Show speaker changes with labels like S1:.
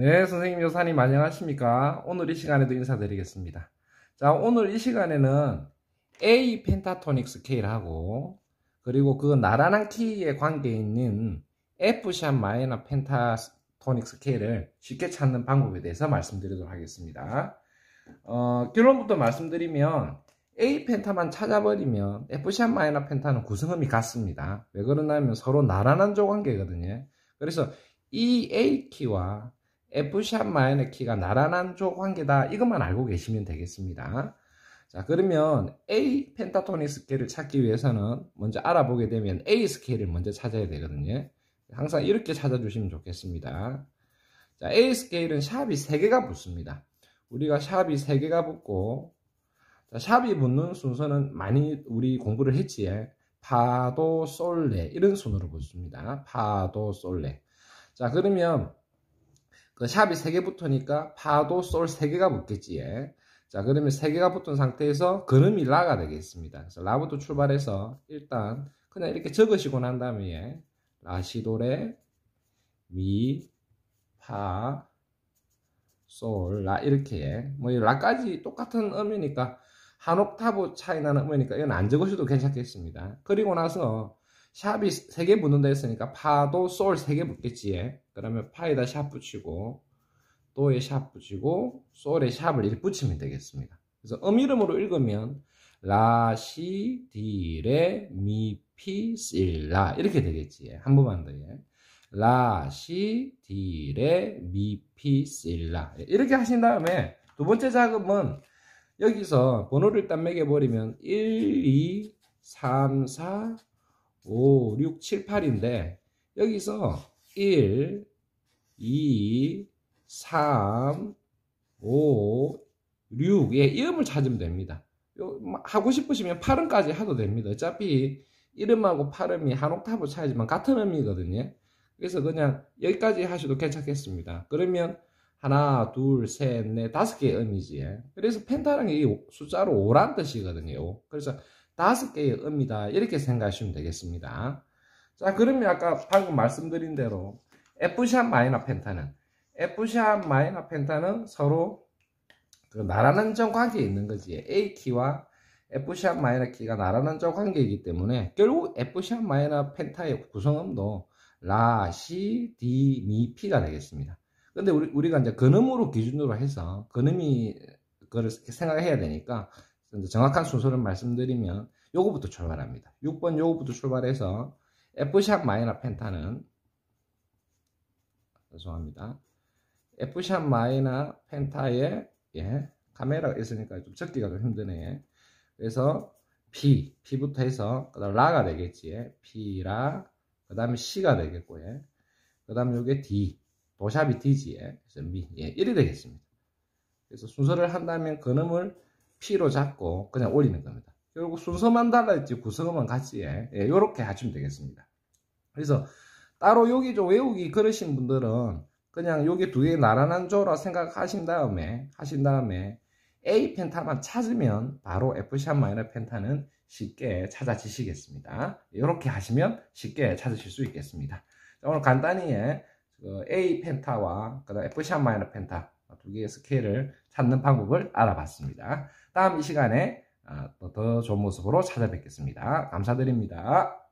S1: 네, 선생님 요사님 안녕하십니까? 오늘 이 시간에도 인사드리겠습니다. 자, 오늘 이 시간에는 A 펜타토닉 스케일하고 그리고 그 나란한 키의 관계에 있는 F샵 마이너 펜타토닉 스케일을 쉽게 찾는 방법에 대해서 말씀드리도록 하겠습니다. 어, 결론부터 말씀드리면 A 펜타만 찾아버리면 F샵 마이너 펜타는 구성음이 같습니다. 왜 그러냐면 서로 나란한 조관계거든요. 그래서 이 A키와 F샵 마이너 키가 나란한 쪽 관계다. 이것만 알고 계시면 되겠습니다. 자, 그러면 A 펜타토닉 스케일을 찾기 위해서는 먼저 알아보게 되면 A 스케일을 먼저 찾아야 되거든요. 항상 이렇게 찾아주시면 좋겠습니다. 자, A 스케일은 샵이 3개가 붙습니다. 우리가 샵이 3개가 붙고 자, 샵이 붙는 순서는 많이 우리 공부를 했지. 파 도 솔레 이런 순으로 붙습니다. 파 도 솔레. 자, 그러면 그 샵이 3개 붙으니까 파도 솔 3개가 붙겠지. 예. 자 그러면 3개가 붙은 상태에서 그름이 라가 되겠습니다. 그래서 라부터 출발해서 일단 그냥 이렇게 적으시고 난 다음에 예. 라시도레 미 파 솔 라 이렇게 예. 뭐 라까지 똑같은 음이니까 한 옥타브 차이 나는 음이니까 이건 안 적으셔도 괜찮겠습니다. 그리고 나서 샵이 세 개 붙는다 했으니까 파도 솔 세 개 붙겠지 그러면 파에다 샵 붙이고 도에 샵 붙이고 솔에 샵을 이렇게 붙이면 되겠습니다 그래서 음 이름으로 읽으면 라 시 디레 미피 실라 이렇게 되겠지 한 번만 더 예. 라시 디레 미피 실라 이렇게 하신 다음에 두 번째 작업은 여기서 번호를 딱 매겨버리면 1, 2, 3, 4, 5, 6, 7, 8인데 여기서 1, 2, 3, 5, 6, 예, 이음을 찾으면 됩니다. 하고 싶으시면 8음까지 해도 됩니다. 어차피 이름하고 8음이 한 옥타브 차이지만 같은 음이거든요. 그래서 그냥 여기까지 하셔도 괜찮겠습니다. 그러면 하나, 둘, 셋, 넷, 다섯 개의 음이지. 그래서 펜타랑이 숫자로 5란 뜻이거든요. 그래서 다섯 개의 음이다 이렇게 생각하시면 되겠습니다. 자 그러면 아까 방금 말씀드린 대로 F샵 마이너 펜타는 F샵 마이너 펜타는 서로 그나라는정 관계에 있는 거지 A키와 F샵 마이너 키가 나라는정 관계이기 때문에 결국 F샵 마이너 펜타의 구성음도 라, 시, 디, 미, 피가 되겠습니다. 근데 우리, 우리가 이제 근음으로 기준으로 해서 근음이 그걸 생각해야 되니까 정확한 순서를 말씀드리면 요거부터 출발합니다. 6번 요거부터 출발해서 F샵 마이너 펜타는 죄송합니다. F샵 마이너 펜타에 예, 카메라가 있으니까 좀 적기가 좀 힘드네. 그래서 P, P부터 해서 그다음 라가 되겠지. 예. P, 라, 그 다음에 C가 되겠고 예. 그 다음에 요게 D, 도샵이 D지. 예. 그래서 미, 예, 1이 되겠습니다. 그래서 순서를 한다면 그놈을 P로 잡고 그냥 올리는 겁니다. 결국 순서만 달라있지 구성만 같이 해. 예, 요렇게 하시면 되겠습니다. 그래서 따로 여기 좀 외우기 그러신 분들은 그냥 여기 두 개 나란한 조라 생각하신 다음에 하신 다음에 A 펜타만 찾으면 바로 F샵 마이너 펜타는 쉽게 찾아지시겠습니다. 이렇게 하시면 쉽게 찾으실 수 있겠습니다. 오늘 간단히 그 A 펜타와 F샵 마이너 펜타 어, 두 개의 스케일을 찾는 방법을 알아봤습니다. 다음 이 시간에 어, 더 좋은 모습으로 찾아뵙겠습니다. 감사드립니다.